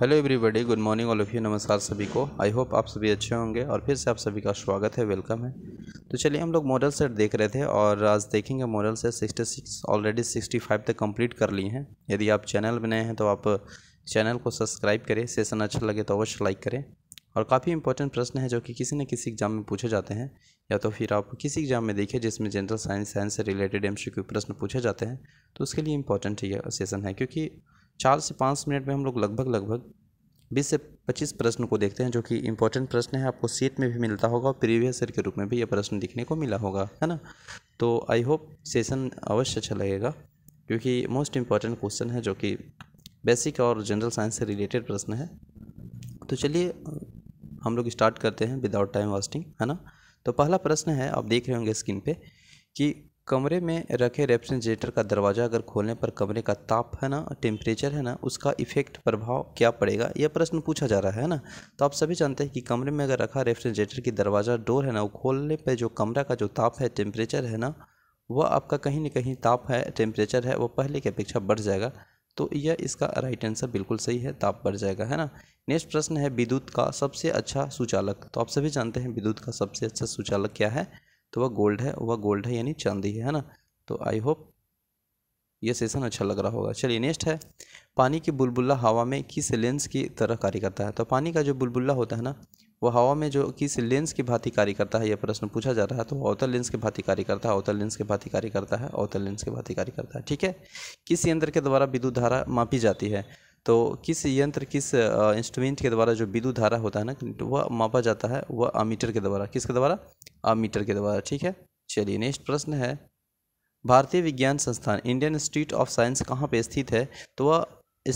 hello everybody good morning all of you नमस्कार सभी को आई होप आप सभी अच्छे होंगे और फिर से आप सभी का स्वागत है वेलकम है तो चलिए हम लोग मॉडल सेट देख रहे थे और आज देखेंगे model set sixty six already sixty five तक कंप्लीट कर लिए हैं यदि आप चैनल में नए हैं तो आप चैनल को सब्सक्राइब करें सेशन अच्छा लगे तो अवश्य लाइक करें और काफ़ी इंपॉर्टेंट प्रश्न है जो कि किसी न किसी एग्जाम में पूछे जाते हैं या तो फिर आप किसी एग्जाम में देखें जिसमें जनरल साइंस साइंस से रिलेटेड एम प्रश्न पूछे जाते हैं तो उसके लिए इंपॉर्टेंट ये सेशन है क्योंकि चार से पाँच मिनट में हम लोग लगभग लगभग बीस से पच्चीस प्रश्न को देखते हैं जो कि इंपॉर्टेंट प्रश्न है आपको सीट में भी मिलता होगा और प्रीवियस ईयर के रूप में भी यह प्रश्न दिखने को मिला होगा है ना तो आई होप सेशन अवश्य अच्छा लगेगा क्योंकि मोस्ट इम्पॉर्टेंट क्वेश्चन है जो कि बेसिक और जनरल साइंस से रिलेटेड प्रश्न है तो चलिए हम लोग स्टार्ट करते हैं विदाउट टाइम वास्टिंग है ना तो पहला प्रश्न है आप देख रहे होंगे स्क्रीन पे कि कमरे में रखे रेफ्रिजरेटर का दरवाज़ा अगर खोलने पर कमरे का ताप है ना टेम्परेचर है ना उसका इफेक्ट प्रभाव क्या पड़ेगा यह प्रश्न पूछा जा रहा है ना तो आप सभी जानते हैं कि कमरे में अगर रखा रेफ्रिजरेटर की दरवाज़ा डोर है ना वो खोलने पर जो कमरा का जो ताप है टेम्परेचर है ना वह आपका कहीं ना कहीं ताप है टेम्परेचर है वह पहले की अपेक्षा बढ़ जाएगा तो यह इसका राइट आंसर बिल्कुल सही है ताप बढ़ जाएगा है ना नेक्स्ट प्रश्न है विद्युत का सबसे अच्छा सुचालक तो आप सभी जानते हैं विद्युत का सबसे अच्छा सुचालक क्या है तो वह गोल्ड है वह गोल्ड है यानी चांदी है ना तो आई होप यह सेशन अच्छा लग रहा होगा चलिए नेक्स्ट है पानी की बुलबुल्ला हवा में किस लेंस की तरह कार्य करता है तो पानी का जो बुलबुल्ला होता है ना वो हवा में जो किस लेंस की भांति कार्य करता है यह प्रश्न पूछा जा रहा है तो अवतल लेंस की भांति कार्य करता है अवतल लेंस की भांति कार्य करता है अवतल लेंस की भांति कार्य करता है ठीक है किस यंत्र के द्वारा विद्युत धारा मापी जाती है तो किस यंत्र किस इंस्ट्रूमेंट के द्वारा जो विद्युत धारा होता है ना वह मापा जाता है वह अमीटर के द्वारा किसके द्वारा अब मीटर के द्वारा ठीक है चलिए नेक्स्ट प्रश्न है भारतीय विज्ञान संस्थान इंडियन इंस्टीट्यूट ऑफ साइंस कहाँ पे स्थित है तो वह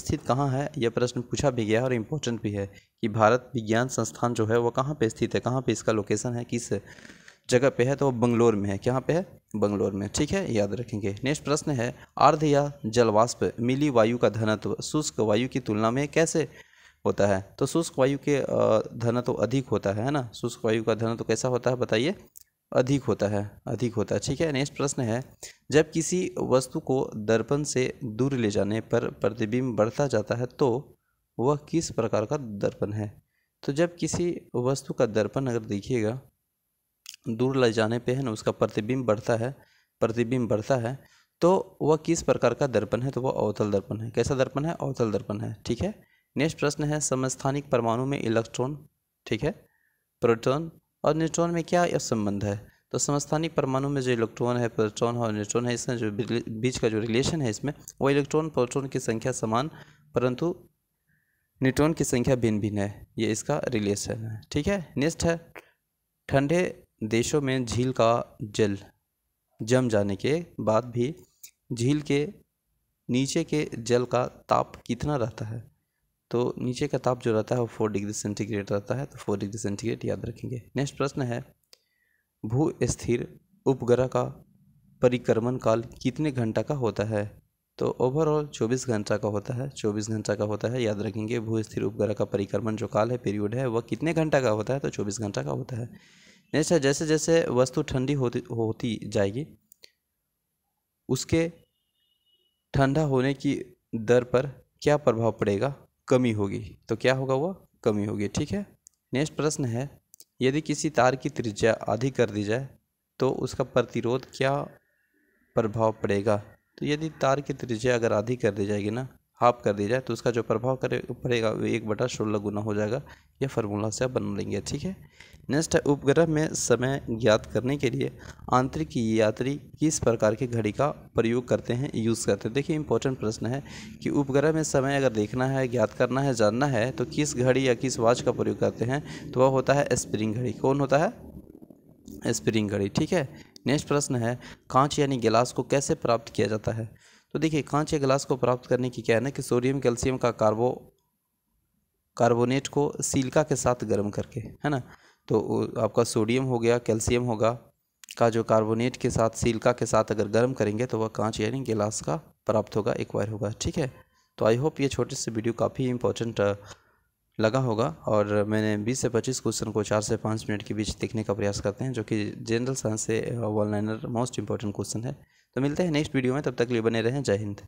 स्थित कहाँ है यह प्रश्न पूछा भी गया है और इम्पोर्टेंट भी है कि भारत विज्ञान संस्थान जो है वह कहाँ पे स्थित है कहाँ पे इसका लोकेशन है किस जगह पे है तो वो बंगलोर में है कहाँ पे है बंगलोर में ठीक है याद रखेंगे नेक्स्ट प्रश्न है अर्ध या जलवाष्प मिली वायु का धनत्व शुष्क वायु की तुलना में कैसे होता है तो शुष्क वायु के धनत्व तो अधिक होता है ना शुष्क वायु का धनत्व तो कैसा होता है बताइए अधिक होता है अधिक होता है ठीक है नेक्स्ट प्रश्न है जब किसी वस्तु को दर्पण से दूर ले जाने पर प्रतिबिंब बढ़ता जाता है तो वह किस प्रकार का दर्पण है तो जब किसी वस्तु का दर्पण अगर देखिएगा दूर ले जाने पे है ना उसका प्रतिबिंब बढ़ता है प्रतिबिंब बढ़ता है तो वह किस प्रकार का दर्पण है तो वह अवतल दर्पण है कैसा दर्पण है अवतल दर्पण है ठीक है नेक्स्ट प्रश्न है समस्थानिक परमाणु में इलेक्ट्रॉन ठीक है प्रोटॉन और न्यूट्रॉन में क्या संबंध है तो समस्थानिक परमाणु में जो इलेक्ट्रॉन है प्रोटॉन और न्यूट्रॉन है इसमें जो बीच का जो रिलेशन है इसमें वो इलेक्ट्रॉन प्रोटॉन की संख्या समान परंतु न्यूट्रॉन की संख्या भिन्न भिन्न है ये इसका रिलेशन है ठीक है नेक्स्ट है ठंडे देशों में झील का जल जम जाने के बाद भी झील के नीचे के जल का ताप कितना रहता है तो नीचे का ताप जो रहता है वो फोर डिग्री सेंटीग्रेड रहता है तो फोर डिग्री सेंटीग्रेड याद रखेंगे नेक्स्ट प्रश्न है भू स्थिर उपग्रह का परिक्रमण काल कितने घंटा का होता है तो ओवरऑल 24 घंटा का होता है 24 घंटा का होता है याद रखेंगे भू स्थिर उपग्रह का परिक्रमण जो काल है पीरियड है वह कितने घंटा का होता है तो 24 घंटा का होता है नेक्स्ट है जैसे जैसे वस्तु ठंडी होती होती जाएगी उसके ठंडा होने की दर पर क्या प्रभाव पड़ेगा कमी होगी तो क्या होगा वह कमी होगी ठीक है नेक्स्ट प्रश्न है यदि किसी तार की त्रिज्या आधी कर दी जाए तो उसका प्रतिरोध क्या प्रभाव पड़ेगा तो यदि तार की त्रिज्या अगर आधी कर दी जाएगी ना हाफ कर दिया जाए तो उसका जो प्रभाव करे पड़ेगा वो एक बटा सोलह गुना हो जाएगा यह फार्मूला से आप बना लेंगे ठीक है नेक्स्ट है उपग्रह में समय ज्ञात करने के लिए आंतरिक यात्री किस प्रकार की घड़ी का प्रयोग करते हैं यूज़ करते हैं देखिए इंपॉर्टेंट प्रश्न है कि उपग्रह में समय अगर देखना है ज्ञात करना है जानना है तो किस घड़ी या किस वाच का प्रयोग करते हैं तो वह होता है स्प्रिंग घड़ी कौन होता है स्प्रिंग घड़ी ठीक है नेक्स्ट प्रश्न है कांच यानी गिलास को कैसे प्राप्त किया जाता है तो देखिए कांच या ग्लास को प्राप्त करने की क्या है ना कि सोडियम कैल्शियम का कार्बो कार्बोनेट को सिलका के साथ गर्म करके है ना तो आपका सोडियम हो गया कैल्शियम होगा का जो कार्बोनेट के साथ सिल्का के साथ अगर गर्म करेंगे तो वह कांच यानी गिलास का प्राप्त होगा एक वायर होगा ठीक है तो आई होप ये छोटे से वीडियो काफ़ी इंपॉर्टेंट लगा होगा और मैंने 20 से 25 क्वेश्चन को चार से पाँच मिनट के बीच देखने का प्रयास करते हैं जो कि जनरल साइंस से one liner most important question है तो मिलते हैं नेक्स्ट वीडियो में तब तक लिए बने रहें जय हिंद